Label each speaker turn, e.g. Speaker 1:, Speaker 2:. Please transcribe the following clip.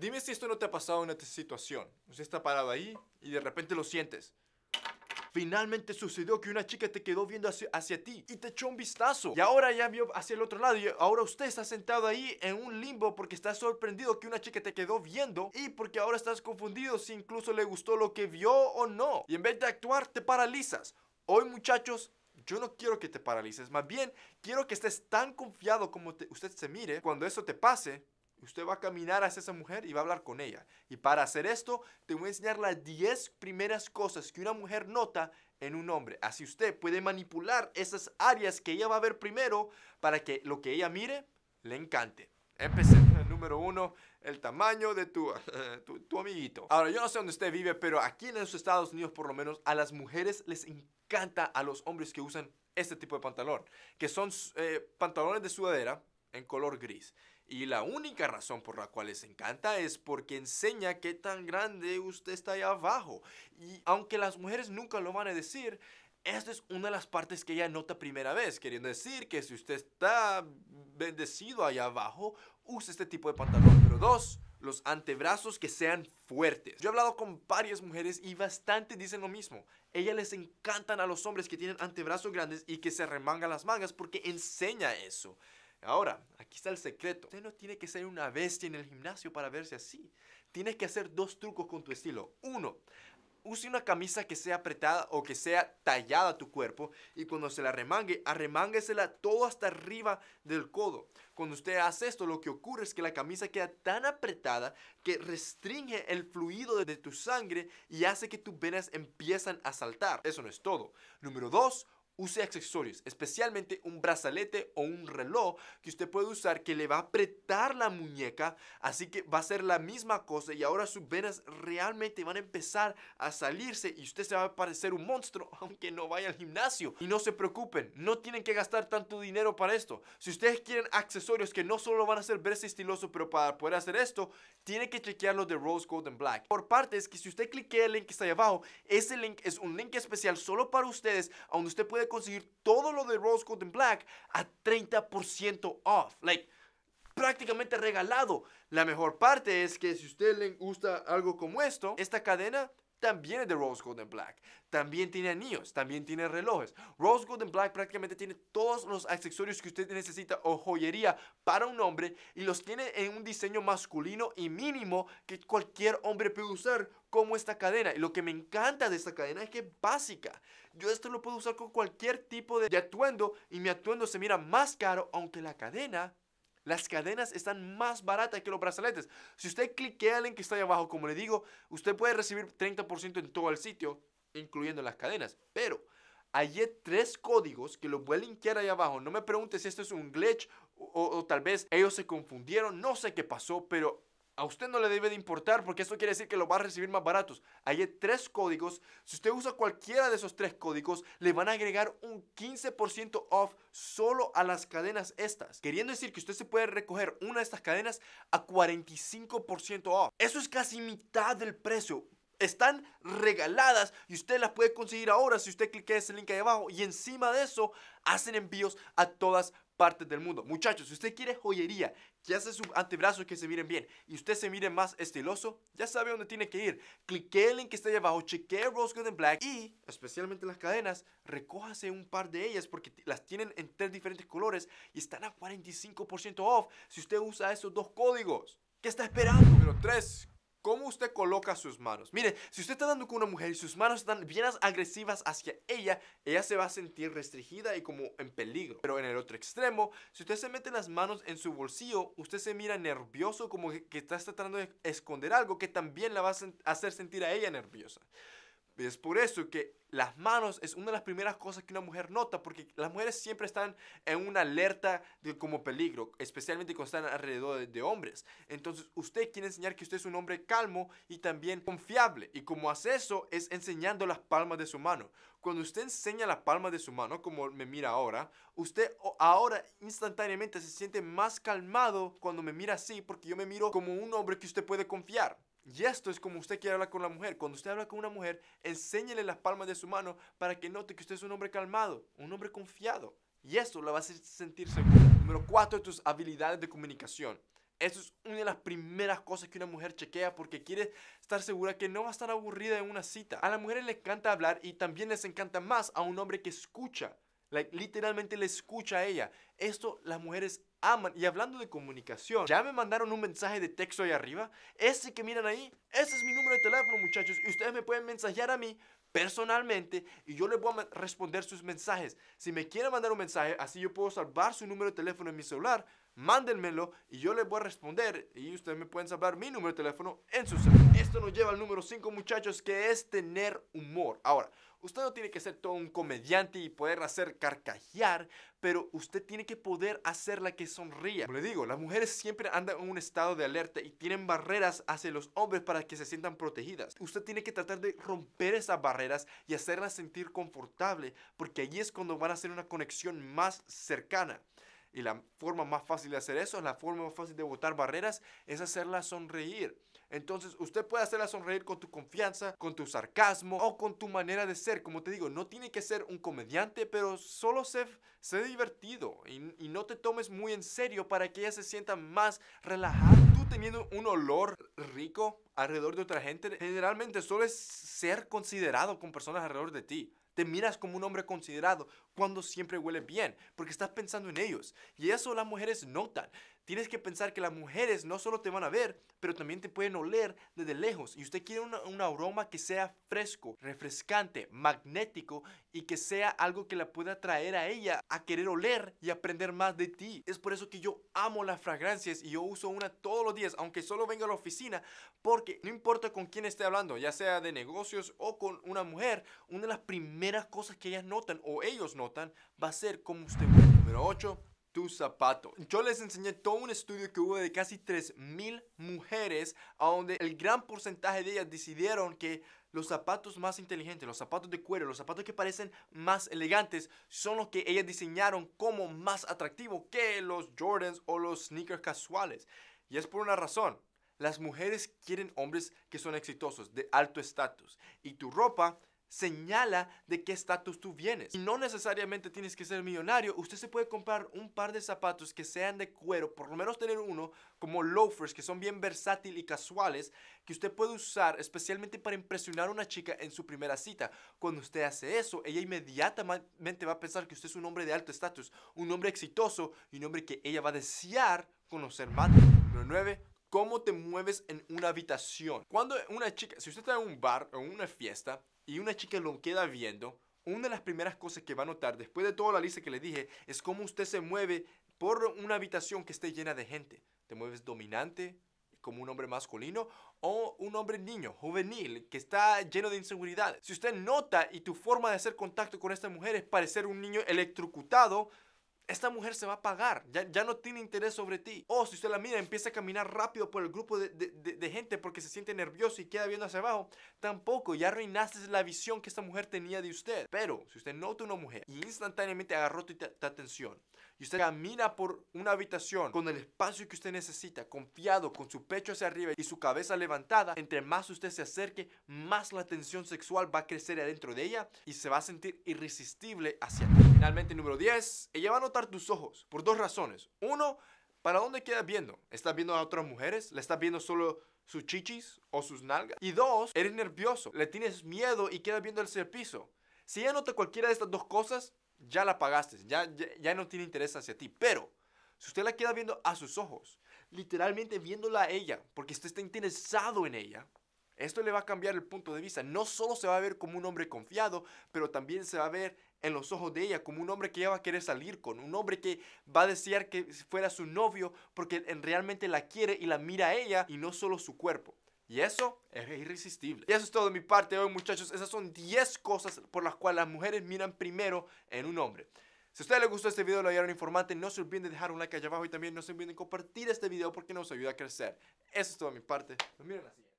Speaker 1: Dime si esto no te ha pasado en esta situación. Usted está parado ahí y de repente lo sientes. Finalmente sucedió que una chica te quedó viendo hacia, ti y te echó un vistazo. Y ahora ya vio hacia el otro lado y ahora usted está sentado ahí en un limbo porque está sorprendido que una chica te quedó viendo y porque ahora estás confundido si incluso le gustó lo que vio o no. Y en vez de actuar, te paralizas. Hoy muchachos, yo no quiero que te paralices, más bien quiero que estés tan confiado como usted se mire cuando eso te pase Usted va a caminar hacia esa mujer y va a hablar con ella. Y para hacer esto, te voy a enseñar las 10 primeras cosas que una mujer nota en un hombre. Así usted puede manipular esas áreas que ella va a ver primero para que lo que ella mire le encante. Empecemos. Número uno, el tamaño de tu, tu, amiguito. Ahora, yo no sé dónde usted vive, pero aquí en los Estados Unidos, por lo menos, a las mujeres les encanta a los hombres que usan este tipo de pantalón, que son eh, pantalones de sudadera en color gris. Y la única razón por la cual les encanta es porque enseña qué tan grande usted está allá abajo. Y aunque las mujeres nunca lo van a decir, esta es una de las partes que ella nota primera vez, queriendo decir que si usted está bendecido allá abajo, use este tipo de pantalón. Número dos, los antebrazos que sean fuertes. Yo he hablado con varias mujeres y bastante dicen lo mismo. Ellas les encantan a los hombres que tienen antebrazos grandes y que se remangan las mangas porque enseña eso. Ahora, aquí está el secreto. Usted no tiene que ser una bestia en el gimnasio para verse así. Tienes que hacer dos trucos con tu estilo. Uno, use una camisa que sea apretada o que sea tallada a tu cuerpo y cuando se la remangue, arremánguesela todo hasta arriba del codo. Cuando usted hace esto, lo que ocurre es que la camisa queda tan apretada que restringe el fluido de tu sangre y hace que tus venas empiezan a saltar. Eso no es todo. Número dos, use accesorios, especialmente un brazalete o un reloj que usted puede usar que le va a apretar la muñeca, así que va a ser la misma cosa y ahora sus venas realmente van a empezar a salirse y usted se va a parecer un monstruo aunque no vaya al gimnasio. Y no se preocupen, no tienen que gastar tanto dinero para esto. Si ustedes quieren accesorios que no solo van a ser verse estiloso, pero para poder hacer esto, tiene que chequear de Rose Gold and Black. Por parte es que si usted cliquea el link que está ahí abajo, ese link es un link especial solo para ustedes, donde usted puede conseguir todo lo de Rose Gold and Black a 30% off. Like, prácticamente regalado. La mejor parte es que si usted le gusta algo como esto, esta cadena también es de Rose Golden Black. También tiene anillos, también tiene relojes. Rose Golden Black prácticamente tiene todos los accesorios que usted necesita o joyería para un hombre y los tiene en un diseño masculino y mínimo que cualquier hombre puede usar como esta cadena. Y lo que me encanta de esta cadena es que es básica. Yo esto lo puedo usar con cualquier tipo de atuendo y mi atuendo se mira más caro aunque la cadena las cadenas están más baratas que los brazaletes. Si usted cliquea al el link que está ahí abajo, como le digo, usted puede recibir 30% en todo el sitio, incluyendo las cadenas. Pero hay tres códigos que los voy a linkear ahí abajo. No me pregunte si esto es un glitch o tal vez ellos se confundieron. No sé qué pasó, pero a usted no le debe de importar porque eso quiere decir que lo va a recibir más baratos. Hay tres códigos. Si usted usa cualquiera de esos tres códigos, le van a agregar un 15% off solo a las cadenas estas. Queriendo decir que usted se puede recoger una de estas cadenas a 45% off. Eso es casi mitad del precio. Están regaladas y usted las puede conseguir ahora si usted en ese link ahí abajo. Y encima de eso, hacen envíos a todas parte del mundo. Muchachos, si usted quiere joyería que hace sus antebrazos que se miren bien y usted se mire más estiloso, ya sabe dónde tiene que ir. Clique el link que está ahí abajo, chequee Rose Gold and Black y, especialmente las cadenas, recójase un par de ellas porque las tienen en tres diferentes colores y están a 45% off si usted usa esos dos códigos. ¿Qué está esperando? Número 3 cómo usted coloca sus manos. Mire, si usted está dando con una mujer y sus manos están bien agresivas hacia ella, ella se va a sentir restringida y como en peligro. Pero en el otro extremo, si usted se mete las manos en su bolsillo, usted se mira nervioso como que, está tratando de esconder algo que también la va a hacer sentir a ella nerviosa. Y es por eso que las manos es una de las primeras cosas que una mujer nota, porque las mujeres siempre están en una alerta como peligro, especialmente cuando están alrededor de, hombres. Entonces, usted quiere enseñar que usted es un hombre calmo y también confiable. Y cómo hace eso es enseñando las palmas de su mano. Cuando usted enseña las palmas de su mano, como me mira ahora, usted ahora instantáneamente se siente más calmado cuando me mira así, porque yo me miro como un hombre que usted puede confiar. Y esto es como usted quiere hablar con la mujer. Cuando usted habla con una mujer, enséñele las palmas de su mano para que note que usted es un hombre calmado, un hombre confiado. Y esto la va a hacer sentir seguro. Número cuatro, tus habilidades de comunicación. Eso es una de las primeras cosas que una mujer chequea porque quiere estar segura que no va a estar aburrida en una cita. A las mujeres les encanta hablar y también les encanta más a un hombre que escucha. literalmente le escucha a ella. Esto las mujeres aman. Y hablando de comunicación, ¿ya me mandaron un mensaje de texto ahí arriba? Ese que miran ahí, ese es mi número de teléfono, muchachos. Y ustedes me pueden mensajear a mí personalmente y yo les voy a responder sus mensajes. Si me quieren mandar un mensaje, así yo puedo salvar su número de teléfono en mi celular, mándenmelo y yo les voy a responder y ustedes me pueden salvar mi número de teléfono en su celular. Esto nos lleva al número 5, muchachos, que es tener humor. Ahora, usted no tiene que ser todo un comediante y poder hacer carcajear, pero usted tiene que poder hacerla que sonría. Como le digo, las mujeres siempre andan en un estado de alerta y tienen barreras hacia los hombres para que se sientan protegidas. Usted tiene que tratar de romper esas barreras y hacerlas sentir confortable, porque allí es cuando van a hacer una conexión más cercana. Y la forma más fácil de hacer eso, la forma más fácil de botar barreras, es hacerla sonreír. Entonces, usted puede hacerla sonreír con tu confianza, con tu sarcasmo o con tu manera de ser. Como te digo, no tiene que ser un comediante, pero solo sé, divertido y, y no te tomes muy en serio para que ella se sienta más relajada. Tú teniendo un olor rico alrededor de otra gente, generalmente solo ser considerado con personas alrededor de ti. Te miras como un hombre considerado cuando siempre huele bien, porque estás pensando en ellos. Y eso las mujeres notan. Tienes que pensar que las mujeres no solo te van a ver, pero también te pueden oler desde lejos. Y usted quiere un aroma que sea fresco, refrescante, magnético y que sea algo que la pueda atraer a ella a querer oler y aprender más de ti. Es por eso que yo amo las fragancias y yo uso una todos los días, aunque solo venga a la oficina, porque no importa con quién esté hablando, ya sea de negocios o con una mujer, una de las primeras cosas que ellas notan o ellos notan va a ser como usted Número 8 tu zapato. Yo les enseñé todo un estudio que hubo de casi 3.000 mujeres, a donde el gran porcentaje de ellas decidieron que los zapatos más inteligentes, los zapatos de cuero, los zapatos que parecen más elegantes, son los que ellas diseñaron como más atractivo que los Jordans o los sneakers casuales. Y es por una razón. Las mujeres quieren hombres que son exitosos, de alto estatus. Y tu ropa señala de qué estatus tú vienes. Y no necesariamente tienes que ser millonario, usted se puede comprar un par de zapatos que sean de cuero, por lo menos tener uno como loafers que son bien versátiles y casuales, que usted puede usar especialmente para impresionar a una chica en su primera cita. Cuando usted hace eso, ella inmediatamente va a pensar que usted es un hombre de alto estatus, un hombre exitoso y un hombre que ella va a desear conocer más. Número 9 cómo te mueves en una habitación. Cuando una chica, si usted está en un bar o en una fiesta y una chica lo queda viendo, una de las primeras cosas que va a notar después de toda la lista que le dije es cómo usted se mueve por una habitación que esté llena de gente. Te mueves dominante, como un hombre masculino o un hombre niño, juvenil, que está lleno de inseguridad. Si usted nota y tu forma de hacer contacto con esta mujer es parecer un niño electrocutado, esta mujer se va a pagar, ya, no tiene interés sobre ti. O oh, si usted la mira, empieza a caminar rápido por el grupo de, gente porque se siente nervioso y queda viendo hacia abajo, tampoco, ya arruinaste la visión que esta mujer tenía de usted. Pero si usted nota una mujer y instantáneamente agarró tu, tu atención y usted camina por una habitación con el espacio que usted necesita, confiado, con su pecho hacia arriba y su cabeza levantada, entre más usted se acerque, más la tensión sexual va a crecer adentro de ella y se va a sentir irresistible hacia ti. Finalmente, número 10, ella va a notar tus ojos por dos razones. Uno, ¿para dónde queda viendo? ¿Estás viendo a otras mujeres? ¿Le estás viendo solo sus chichis o sus nalgas? Y dos, eres nervioso, le tienes miedo y quedas viendo el piso. Si ella nota cualquiera de estas dos cosas, ya la pagaste, ya, ya, ya no tiene interés hacia ti. Pero, si usted la queda viendo a sus ojos, literalmente viéndola a ella, porque usted está interesado en ella, esto le va a cambiar el punto de vista. No solo se va a ver como un hombre confiado, pero también se va a ver en los ojos de ella, como un hombre que ella va a querer salir con, un hombre que va a desear que fuera su novio porque realmente la quiere y la mira a ella y no solo su cuerpo. Y eso es irresistible. Y eso es todo de mi parte hoy, muchachos. Esas son 10 cosas por las cuales las mujeres miran primero en un hombre. Si a ustedes les gustó este video, lo hallaron informante, no se olviden de dejar un like allá abajo y también no se olviden de compartir este video porque nos ayuda a crecer. Eso es todo de mi parte. Nos miren así.